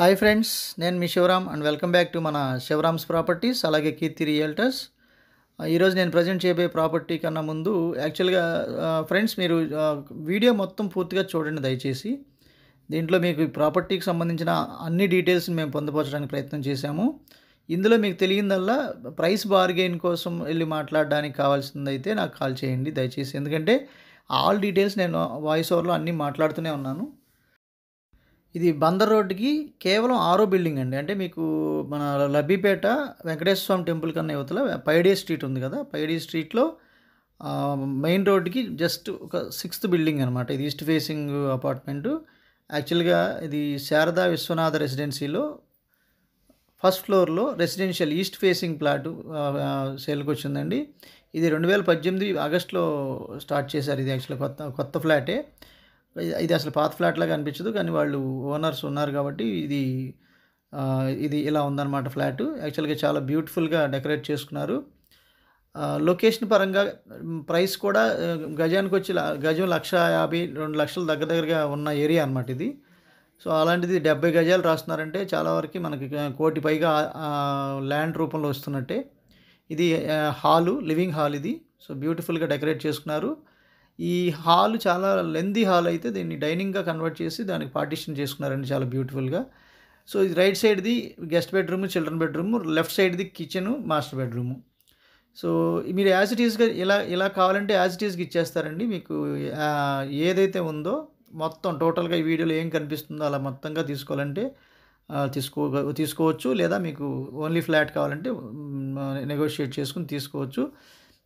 hi friends నేను మీ Sivaram and welcome back to మన శివరామ్స్ ప్రాపర్టీస్ అలాగే కీర్తి రియల్టర్స్ ఈరోజు నేను ప్రజెంట్ చేయబోయే ప్రాపర్టీ కన్నా ముందు యాక్చువల్గా ఫ్రెండ్స్ మీరు వీడియో మొత్తం పూర్తిగా చూడండి దయచేసి దీంట్లో మీకు ప్రాపర్టీకి సంబంధించిన అన్ని డీటెయిల్స్ని మేము పొందుపరచడానికి ప్రయత్నం చేశాము ఇందులో మీకు తెలియదల్లా ప్రైస్ బార్గెయిన్ కోసం వెళ్ళి మాట్లాడడానికి కావాల్సింది అయితే నాకు కాల్ చేయండి దయచేసి ఎందుకంటే ఆల్ డీటెయిల్స్ నేను వాయిస్ ఓవర్లో అన్నీ మాట్లాడుతూనే ఉన్నాను ఇది బందర్ రోడ్డుకి కేవలం ఆరో బిల్డింగ్ అండి అంటే మీకు మన లబ్బిపేట వెంకటేశ్వర స్వామి టెంపుల్ కన్నా యువతల పైడే స్ట్రీట్ ఉంది కదా పైడే స్ట్రీట్లో మెయిన్ రోడ్డుకి జస్ట్ ఒక సిక్స్త్ బిల్డింగ్ అనమాట ఇది ఈస్ట్ ఫేసింగ్ అపార్ట్మెంటు యాక్చువల్గా ఇది శారదా విశ్వనాథ రెసిడెన్సీలో ఫస్ట్ ఫ్లోర్లో రెసిడెన్షియల్ ఈస్ట్ ఫేసింగ్ ప్లాట్ సేల్కి వచ్చిందండి ఇది రెండు వేల పద్దెనిమిది ఆగస్ట్లో స్టార్ట్ చేశారు ఇది యాక్చువల్గా కొత్త కొత్త ఫ్లాటే ఇది అసలు పాత ఫ్లాట్ లాగా అనిపించదు కానీ వాళ్ళు ఓనర్స్ ఉన్నారు కాబట్టి ఇది ఇది ఇలా ఉందన్నమాట ఫ్లాట్ యాక్చువల్గా చాలా బ్యూటిఫుల్గా డెకరేట్ చేసుకున్నారు లొకేషన్ పరంగా ప్రైస్ కూడా గజానికి వచ్చి గజం లక్ష యాభై రెండు లక్షల దగ్గర దగ్గరగా ఉన్న ఏరియా అనమాట ఇది సో అలాంటిది డెబ్బై గజాలు రాస్తున్నారంటే చాలా వరకు మనకి కోటి పైగా ల్యాండ్ రూపంలో వస్తున్నట్టే ఇది హాలు లివింగ్ హాల్ ఇది సో బ్యూటిఫుల్గా డెకరేట్ చేసుకున్నారు ఈ హాల్ చాలా లెందీ హాల్ అయితే దీన్ని డైనింగ్గా కన్వర్ట్ చేసి దానికి పార్టిషన్ చేసుకున్నారండి చాలా బ్యూటిఫుల్గా సో ఇది రైట్ సైడ్ది guest bedroom children bedroom left సైడ్ది కిచెన్ మాస్టర్ బెడ్రూమ్ సో మీరు యాజ్ ఇట్ ఈస్గా ఇలా ఇలా కావాలంటే యాజ్ ఇట్ ఈస్గా ఇచ్చేస్తారండి మీకు ఏదైతే ఉందో మొత్తం టోటల్గా ఈ వీడియోలో ఏం కనిపిస్తుందో అలా మొత్తంగా తీసుకోవాలంటే తీసుకో తీసుకోవచ్చు లేదా మీకు ఓన్లీ ఫ్లాట్ కావాలంటే నెగోషియేట్ చేసుకుని తీసుకోవచ్చు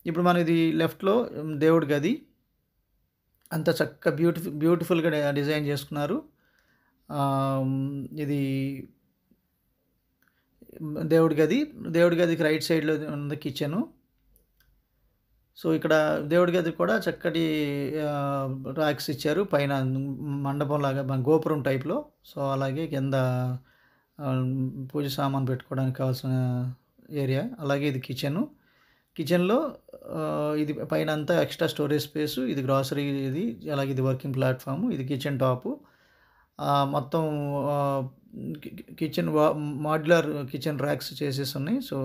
ఇప్పుడు మనం ఇది లెఫ్ట్లో దేవుడి గది అంత చక్క బ్యూటిఫుల్ బ్యూటిఫుల్గా డిజైన్ చేసుకున్నారు ఇది దేవుడి గది దేవుడి గదికి రైట్ సైడ్లో ఉంది కిచెను సో ఇక్కడ దేవుడి గది కూడా చక్కటి రాక్స్ ఇచ్చారు పైన మండపం లాగా మన గోపురం టైప్లో సో అలాగే కింద పూజ సామాన్ పెట్టుకోవడానికి కావాల్సిన ఏరియా అలాగే ఇది కిచెను కిచెన్లో ఇది పైన అంతా ఎక్స్ట్రా స్టోరేజ్ స్పేస్ ఇది గ్రాసరీ ఇది అలాగే ఇది వర్కింగ్ ప్లాట్ఫామ్ ఇది కిచెన్ టాపు మొత్తం కిచెన్ మాడ్యులర్ కిచెన్ ర్యాక్స్ చేసేసి ఉన్నాయి సో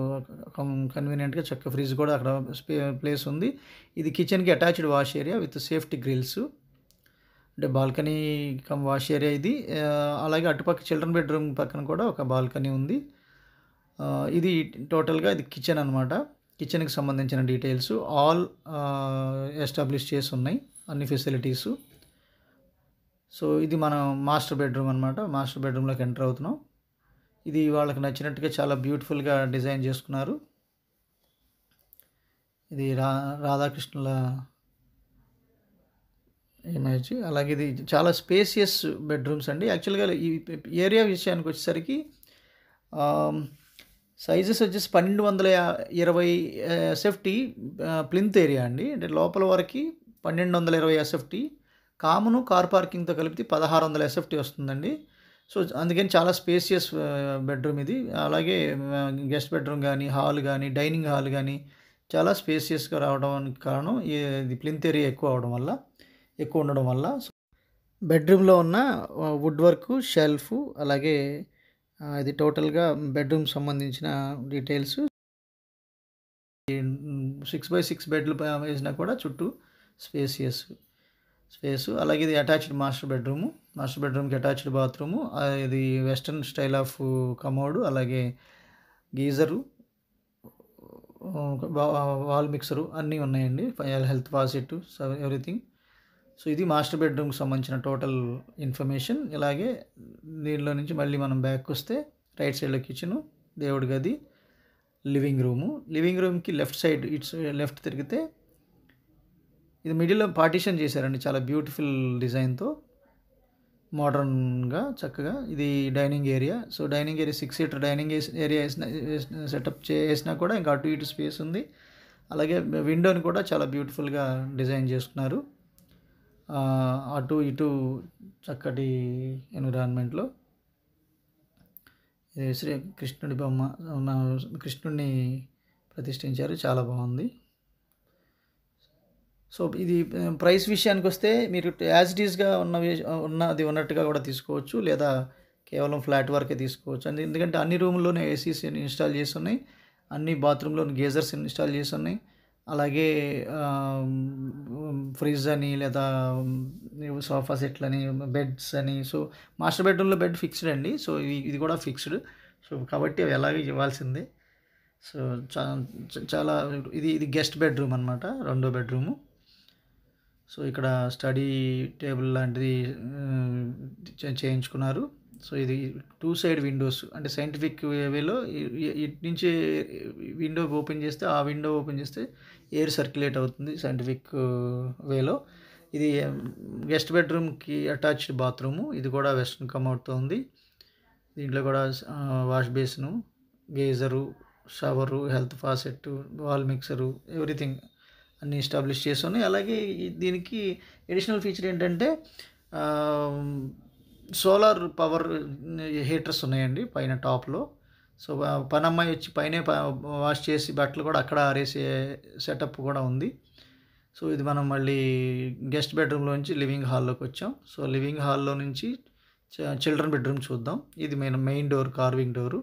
కన్వీనియంట్గా చక్క ఫ్రిడ్జ్ కూడా అక్కడ ప్లేస్ ఉంది ఇది కిచెన్కి attached wash area with safety grills అంటే బాల్కనీ కమ్ వాష్ ఏరియా ఇది అలాగే అటుపక్క చిల్డ్రన్ బెడ్రూమ్ పక్కన కూడా ఒక బాల్కనీ ఉంది ఇది టోటల్గా ఇది కిచెన్ అనమాట కిచెన్కి సంబంధించిన డీటెయిల్స్ ఆల్ ఎస్టాబ్లిష్ చేసి ఉన్నాయి అన్ని ఫెసిలిటీస్ సో ఇది మన మాస్టర్ బెడ్రూమ్ అనమాట మాస్టర్ బెడ్రూమ్లోకి ఎంటర్ అవుతున్నాం ఇది వాళ్ళకి నచ్చినట్టుగా చాలా బ్యూటిఫుల్గా డిజైన్ చేసుకున్నారు ఇది రా రాధాకృష్ణుల ఇమేజ్ అలాగే ఇది చాలా స్పేసియస్ బెడ్రూమ్స్ అండి యాక్చువల్గా ఈ ఏరియా విషయానికి వచ్చేసరికి సైజెస్ వచ్చేసి పన్నెండు వందల ఇరవై ఎస్ఎఫ్టీ ప్లింత్ ఏరియా అండి అంటే లోపల వరకు పన్నెండు వందల ఇరవై ఎస్ఎఫ్టీ కామను కార్ పార్కింగ్తో కలిపితే పదహారు వందల ఎస్ఎఫ్టీ వస్తుందండి సో అందుకని చాలా స్పేసియస్ బెడ్రూమ్ ఇది అలాగే గెస్ట్ బెడ్రూమ్ కానీ హాల్ కానీ డైనింగ్ హాల్ కానీ చాలా స్పేసియస్గా రావడానికి కారణం ఇది ప్లింత్ ఏరియా ఎక్కువ అవడం వల్ల ఎక్కువ ఉండడం వల్ల బెడ్రూమ్లో ఉన్న వుడ్ వర్క్ షెల్ఫ్ అలాగే ఇది టోటల్గా బెడ్రూమ్ సంబంధించిన డీటెయిల్స్ సిక్స్ బై సిక్స్ బెడ్లు వేసినా కూడా చుట్టూ స్పేసియస్ స్పేస్ అలాగే ఇది అటాచ్డ్ మాస్టర్ బెడ్రూము మాస్టర్ బెడ్రూమ్కి అటాచ్డ్ బాత్రూము ఇది వెస్ట్రన్ స్టైల్ ఆఫ్ కమోడు అలాగే గీజరు వాల్ మిక్సరు అన్నీ ఉన్నాయండి హెల్త్ వాసిట్ ఎవ్రీథింగ్ సో ఇది మాస్టర్ బెడ్రూమ్కి సంబంధించిన టోటల్ ఇన్ఫర్మేషన్ ఇలాగే దీనిలో నుంచి మళ్ళీ మనం బ్యాక్ వస్తే రైట్ సైడ్లో కిచెను దేవుడి గది లివింగ్ రూము లివింగ్ రూమ్కి లెఫ్ట్ సైడ్ ఇట్స్ లెఫ్ట్ తిరిగితే ఇది మిడిల్లో పార్టీషన్ చేశారండి చాలా బ్యూటిఫుల్ డిజైన్తో మోడర్న్గా చక్కగా ఇది dining area so dining area six seater dining area వేసిన సెటప్ చేసినా కూడా ఇంకా అటు ఇటు స్పేస్ ఉంది అలాగే విండోని కూడా చాలా బ్యూటిఫుల్గా డిజైన్ చేసుకున్నారు అటు ఇటు చక్కటి ఎన్విరాన్మెంట్లో శ్రీ కృష్ణుడి బొమ్మ కృష్ణుడిని ప్రతిష్ఠించారు చాలా బాగుంది సో ఇది ప్రైస్ విషయానికి వస్తే మీరు యాజ్ ఇట్ ఈస్గా ఉన్న ఉన్నది ఉన్నట్టుగా కూడా తీసుకోవచ్చు లేదా కేవలం ఫ్లాట్ వర్కే తీసుకోవచ్చు ఎందుకంటే అన్ని రూముల్లోనే ఏసీస్ ఇన్స్టాల్ చేసి ఉన్నాయి అన్ని బాత్రూంలోని గేజర్స్ ఇన్స్టాల్ చేసి ఉన్నాయి అలాగే ఫ్రిడ్జ్ అని లేదా సోఫా సెట్లు అని బెడ్స్ అని సో మాస్టర్ బెడ్రూమ్లో బెడ్ ఫిక్స్డ్ అండి సో ఇది కూడా ఫిక్స్డ్ సో కాబట్టి అవి ఎలాగే ఇవ్వాల్సిందే సో చాలా ఇది ఇది గెస్ట్ బెడ్రూమ్ అనమాట రెండో బెడ్రూము సో ఇక్కడ స్టడీ టేబుల్ లాంటిది చేయించుకున్నారు సో ఇది టూ సైడ్ విండోస్ అంటే సైంటిఫిక్ వేలో ఇటు నుంచి విండో ఓపెన్ చేస్తే ఆ విండో ఓపెన్ చేస్తే ఎయిర్ సర్క్యులేట్ అవుతుంది సైంటిఫిక్ వేలో ఇది గెస్ట్ బెడ్రూమ్కి అటాచ్డ్ బాత్రూము ఇది కూడా వెస్ట్రన్ కమ్అట్తో ఉంది దీంట్లో కూడా wash basin geyser shower health faucet wall mixer everything అన్ని ఎస్టాబ్లిష్ చేశాను అలాగే దీనికి ఎడిషనల్ ఫీచర్ ఏంటంటే సోలార్ పవర్ హీటర్స్ ఉన్నాయండి పైన టాప్లో సో పనమ్మాయి వచ్చి పైనే వాష్ చేసి బట్టలు కూడా అక్కడ ఆరేసే సెటప్ కూడా ఉంది సో ఇది మనం మళ్ళీ గెస్ట్ బెడ్రూమ్లోంచి లివింగ్ హాల్లోకి వచ్చాం సో లివింగ్ హాల్లో నుంచి చిల్డ్రన్ బెడ్రూమ్ చూద్దాం ఇది main main door carving door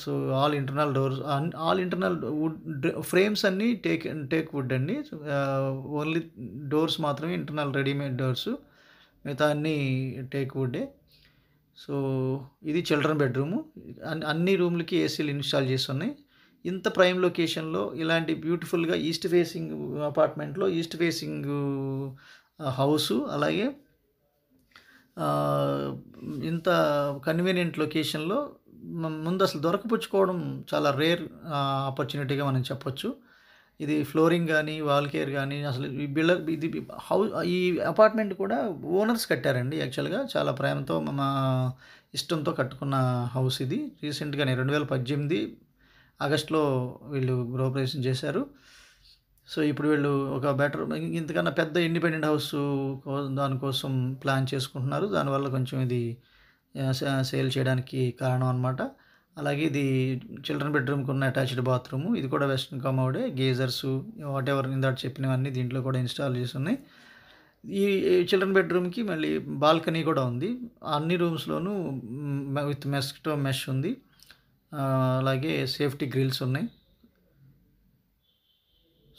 so all internal doors all internal wood frames అన్నీ టేక్ టేక్ వుడ్ అండి ఓన్లీ డోర్స్ మాత్రమే ఇంటర్నల్ రెడీమేడ్ డోర్సు మిగతా అన్ని టేక్ వుడ్డే సో ఇది చిల్డ్రన్ బెడ్రూము అన్ని రూమ్లకి ఏసీలు ఇన్స్టాల్ చేసి ఉన్నాయి ఇంత ప్రైమ్ లొకేషన్లో ఇలాంటి బ్యూటిఫుల్గా ఈస్ట్ ఫేసింగ్ అపార్ట్మెంట్లో ఈస్ట్ ఫేసింగ్ హౌసు అలాగే ఇంత కన్వీనియంట్ లొకేషన్లో ముందు అసలు దొరకపుచ్చుకోవడం చాలా రేర్ ఆపర్చునిటీగా మనం చెప్పొచ్చు ఇది ఫ్లోరింగ్ కానీ వాల్ కేర్ కానీ అసలు ఈ బిల్డర్ ఇది హౌస్ ఈ అపార్ట్మెంట్ కూడా ఓనర్స్ కట్టారండి యాక్చువల్గా చాలా ప్రేమతో మా ఇష్టంతో కట్టుకున్న హౌస్ ఇది రీసెంట్గానే రెండు వేల పద్దెనిమిది ఆగస్ట్లో వీళ్ళు గృహప్రవేశం చేశారు సో ఇప్పుడు వీళ్ళు ఒక బెటర్ ఇంతకన్నా పెద్ద ఇండిపెండెంట్ హౌస్ దానికోసం ప్లాన్ చేసుకుంటున్నారు దానివల్ల కొంచెం ఇది సేల్ చేయడానికి కారణం అనమాట అలాగే ఇది చిల్డ్రన్ బెడ్రూమ్కి ఉన్న అటాచ్డ్ బాత్రూము ఇది కూడా వెస్ట్రన్ కామౌడే గేజర్స్ వాట్ ఎవర్ ఇందాక చెప్పినవన్నీ దీంట్లో కూడా ఇన్స్టాల్ చేసి ఉన్నాయి ఈ చిల్డ్రన్ బెడ్రూమ్కి మళ్ళీ బాల్కనీ కూడా ఉంది అన్ని రూమ్స్లోనూ విత్ మెస్కిటో మెష్ ఉంది అలాగే సేఫ్టీ గ్రిల్స్ ఉన్నాయి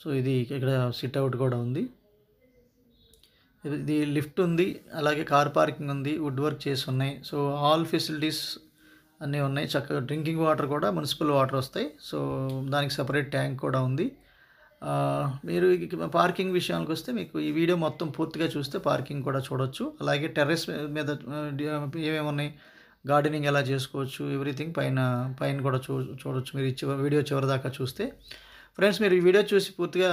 సో ఇది ఇక్కడ సిట్అవుట్ కూడా ఉంది ఇది లిఫ్ట్ ఉంది అలాగే కార్ పార్కింగ్ ఉంది వుడ్ వర్క్ చేసి ఉన్నాయి సో ఆల్ ఫెసిలిటీస్ అన్నీ ఉన్నాయి చక్కగా డ్రింకింగ్ వాటర్ కూడా మున్సిపల్ వాటర్ వస్తాయి సో దానికి సపరేట్ ట్యాంక్ కూడా ఉంది మీరు పార్కింగ్ విషయానికి వస్తే మీకు ఈ వీడియో మొత్తం పూర్తిగా చూస్తే పార్కింగ్ కూడా చూడొచ్చు అలాగే టెర్రస్ మీద ఏమేమి ఉన్నాయి గార్డెనింగ్ ఎలా చేసుకోవచ్చు ఎవ్రీథింగ్ పైన పైన కూడా చూ చూడవచ్చు మీరు ఇచ్చే వీడియో చివరిదాకా చూస్తే ఫ్రెండ్స్ మీరు ఈ వీడియో చూసి పూర్తిగా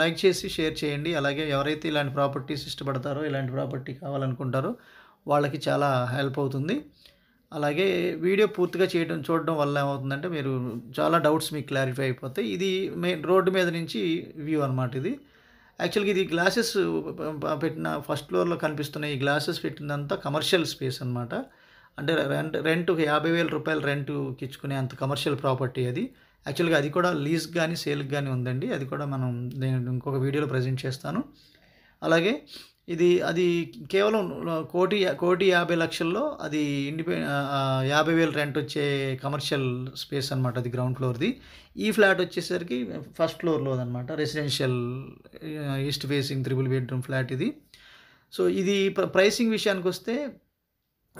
లైక్ చేసి షేర్ చేయండి అలాగే ఎవరైతే ఇలాంటి ప్రాపర్టీస్ ఇష్టపడతారో ఇలాంటి ప్రాపర్టీ కావాలనుకుంటారో వాళ్ళకి చాలా హెల్ప్ అవుతుంది అలాగే వీడియో పూర్తిగా చేయడం చూడడం వల్ల ఏమవుతుందంటే మీరు చాలా డౌట్స్ మీకు క్లారిఫై అయిపోతాయి ఇది మే రోడ్డు మీద నుంచి వ్యూ అనమాట ఇది యాక్చువల్గా ఇది గ్లాసెస్ పెట్టిన ఫస్ట్ ఫ్లోర్లో కనిపిస్తున్న ఈ గ్లాసెస్ పెట్టినంతా కమర్షియల్ స్పేస్ అనమాట అంటే రెంట్ రెంట్ యాభై వేల రూపాయలు రెంట్కి ఇచ్చుకునే అంత కమర్షియల్ ప్రాపర్టీ అది యాక్చువల్గా అది కూడా లీజ్ కానీ సేల్కి కానీ ఉందండి అది కూడా మనం నేను ఇంకొక వీడియోలో ప్రజెంట్ చేస్తాను అలాగే ఇది అది కేవలం కోటి కోటి యాభై లక్షల్లో అది ఇండిపె యాభై వేలు రెంట్ వచ్చే కమర్షియల్ స్పేస్ అనమాట అది గ్రౌండ్ ఫ్లోర్ది ఈ ఫ్లాట్ వచ్చేసరికి ఫస్ట్ ఫ్లోర్లో అనమాట residential east facing triple bedroom flat ఇది సో ఇది ప్రైసింగ్ విషయానికి వస్తే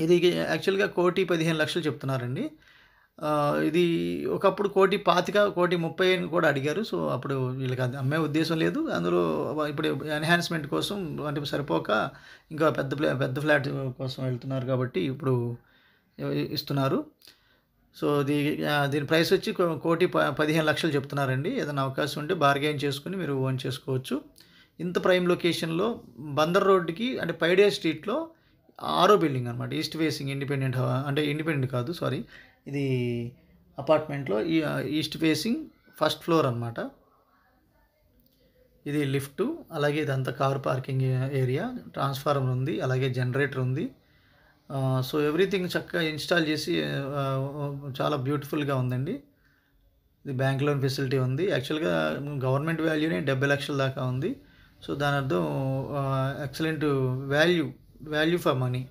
ఇది యాక్చువల్గా కోటి పదిహేను లక్షలు చెప్తున్నారండి ఇది ఒకప్పుడు కోటి పాతిక కోటి ముప్పై అని కూడా అడిగారు సో అప్పుడు వీళ్ళకి అది అమ్మే ఉద్దేశం లేదు అందులో ఇప్పుడు ఎన్హాన్స్మెంట్ కోసం అంటే సరిపోక ఇంకా పెద్ద ఫ్లా పెద్ద ఫ్లాట్ కోసం వెళ్తున్నారు కాబట్టి ఇప్పుడు ఇస్తున్నారు సో దీ దీని ప్రైస్ వచ్చి కోటి పదిహేను లక్షలు చెప్తున్నారండి ఏదైనా అవకాశం ఉంటే బార్గెయిన్ చేసుకుని మీరు ఓన్ చేసుకోవచ్చు ఇంత ప్రైమ్ లొకేషన్లో బందర్ రోడ్డుకి అంటే పైడే స్ట్రీట్లో ఆరో బిల్డింగ్ అనమాట ఈస్ట్ ఫేసింగ్ ఇండిపెండెంట్ అంటే ఇండిపెండెంట్ కాదు సారీ ఇది అపార్ట్మెంట్లో ఈస్ట్ ఫేసింగ్ ఫస్ట్ ఫ్లోర్ అనమాట ఇది లిఫ్ట్ అలాగే ఇదంతా కార్ పార్కింగ్ ఏరియా ట్రాన్స్ఫార్మర్ ఉంది అలాగే జనరేటర్ ఉంది సో ఎవ్రీథింగ్ చక్కగా ఇన్స్టాల్ చేసి చాలా బ్యూటిఫుల్గా ఉందండి ఇది బ్యాంక్ లోన్ ఫెసిలిటీ ఉంది యాక్చువల్గా గవర్నమెంట్ వాల్యూనే డెబ్బై లక్షల దాకా ఉంది సో దాని అర్థం excellent value value for money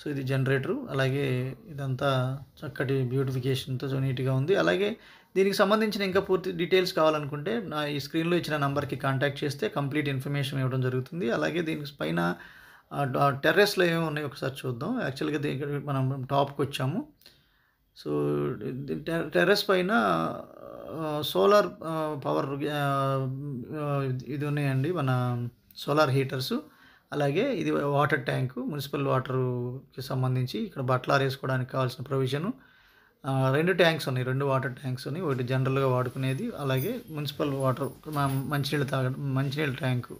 so ఇది జనరేటర్ అలాగే ఇదంతా చక్కటి బ్యూటిఫికేషన్తో సో నీట్గా ఉంది అలాగే దీనికి సంబంధించిన ఇంకా పూర్తి డీటెయిల్స్ కావాలనుకుంటే నా ఈ స్క్రీన్లో ఇచ్చిన నెంబర్కి కాంటాక్ట్ చేస్తే కంప్లీట్ ఇన్ఫర్మేషన్ ఇవ్వడం జరుగుతుంది అలాగే దీనికి పైన టెర్రస్లో ఏమి ఉన్నాయి ఒకసారి చూద్దాం యాక్చువల్గా దీనికి మనం టాప్కి వచ్చాము సో టెర్రస్ పైన సోలార్ పవర్ ఇది ఉన్నాయండి మన సోలార్ హీటర్సు అలాగే ఇది వాటర్ ట్యాంకు మున్సిపల్ వాటర్కి సంబంధించి ఇక్కడ బట్టలు ఆరేసుకోవడానికి కావాల్సిన ప్రొవిజను రెండు ట్యాంక్స్ ఉన్నాయి రెండు వాటర్ ట్యాంక్స్ ఉన్నాయి ఒకటి జనరల్గా వాడుకునేది అలాగే మున్సిపల్ వాటర్ మంచినీళ్ళు తాగ మంచినీళ్ళ ట్యాంకు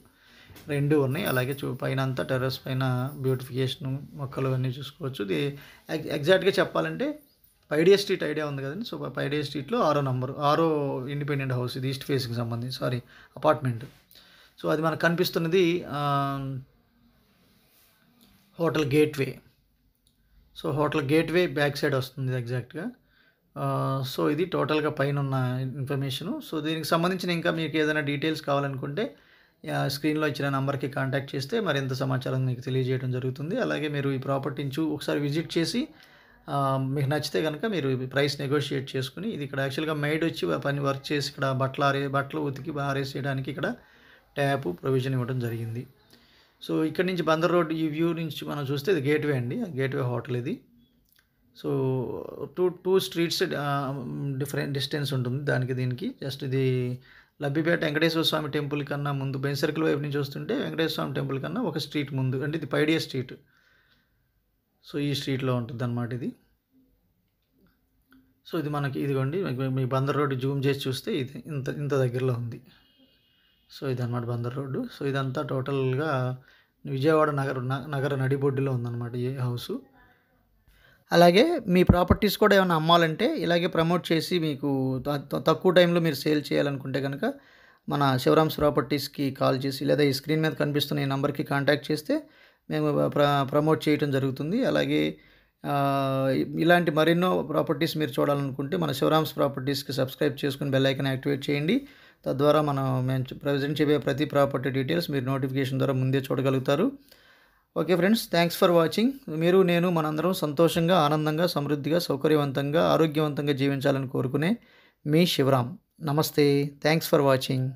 రెండు ఉన్నాయి అలాగే చూ పైన అంతా టెర్రస్ పైన బ్యూటిఫికేషన్ మొక్కలు అన్నీ చూసుకోవచ్చు ఇది ఎగ్జాక్ట్గా చెప్పాలంటే పైడియా స్ట్రీట్ ఐడియా ఉంది కదండి సో పైడియా స్ట్రీట్లో ఆరో నంబరు ఆరో ఇండిపెండెంట్ హౌస్ ఇది ఈస్ట్ ఫేస్కి సంబంధించి సారీ అపార్ట్మెంట్ సో అది మనకు కనిపిస్తున్నది hotel Gateway so hotel Gateway back side వస్తుంది ఎగ్జాక్ట్గా సో ఇది టోటల్గా పైన ఉన్న ఇన్ఫర్మేషను సో దీనికి సంబంధించిన ఇంకా మీకు ఏదైనా డీటెయిల్స్ కావాలనుకుంటే స్క్రీన్లో ఇచ్చిన నెంబర్కి కాంటాక్ట్ చేస్తే మరింత సమాచారం మీకు తెలియజేయడం జరుగుతుంది అలాగే మీరు ఈ ప్రాపర్టీ నుంచి ఒకసారి విజిట్ చేసి మీకు నచ్చితే కనుక మీరు ప్రైస్ నెగోషియేట్ చేసుకుని ఇది ఇక్కడ యాక్చువల్గా మెయిడ్ వచ్చి పని వర్క్ చేసి ఇక్కడ బట్టలు ఆరే బట్టలు ఉతికి ఆరేసేయడానికి ఇక్కడ ట్యాప్ ప్రొవిజన్ ఇవ్వడం జరిగింది సో ఇక్కడ నుంచి బందర్ రోడ్ ఈ వ్యూ నుంచి మనం చూస్తే ఇది గేట్వే అండి గేట్వే హోటల్ ఇది so two two streets different distance ఉంటుంది దానికి దీనికి జస్ట్ ఇది లబ్బిపేట వెంకటేశ్వర స్వామి టెంపుల్ కన్నా ముందు బెన్ సర్కిల్ వైపు నుంచి వస్తుంటే వెంకటేశ్వర స్వామి టెంపుల్ కన్నా ఒక స్ట్రీట్ ముందు అంటే ఇది పైడియా స్ట్రీట్ సో ఈ స్ట్రీట్లో ఉంటుంది అనమాట ఇది సో ఇది మనకి ఇదిగోండి మీ బందర్ రోడ్డు జూమ్ చేసి చూస్తే ఇది ఇంత ఇంత దగ్గరలో ఉంది సో ఇదన్నమాట బందర్ రోడ్డు సో ఇదంతా టోటల్గా విజయవాడ నగర నగర నడిబొడ్డులో ఉందన్నమాట ఏ హౌసు అలాగే మీ ప్రాపర్టీస్ కూడా ఏమైనా అమ్మాలంటే ఇలాగే ప్రమోట్ చేసి మీకు తక్కువ టైంలో మీరు సేల్ చేయాలనుకుంటే కనుక మన శివరామ్స్ ప్రాపర్టీస్కి కాల్ చేసి లేదా ఈ స్క్రీన్ మీద కనిపిస్తున్న ఈ నెంబర్కి కాంటాక్ట్ చేస్తే మేము ప్ర ప్రమోట్ చేయటం జరుగుతుంది అలాగే ఇలాంటి మరెన్నో ప్రాపర్టీస్ మీరు చూడాలనుకుంటే మన శివరామ్స్ ప్రాపర్టీస్కి సబ్స్క్రైబ్ చేసుకుని బెల్ ఐకన్ యాక్టివేట్ చేయండి తద్వారా మనం మేము ప్రజెంట్ చెప్పే ప్రతి ప్రాపర్టీ డీటెయిల్స్ మీరు నోటిఫికేషన్ ద్వారా ముందే చూడగలుగుతారు okay friends thanks for watching మీరు నేను మనందరం సంతోషంగా ఆనందంగా సమృద్ధిగా సౌకర్యవంతంగా ఆరోగ్యవంతంగా జీవించాలని కోరుకునే మీ శివరామ్ నమస్తే థ్యాంక్స్ ఫర్ వాచింగ్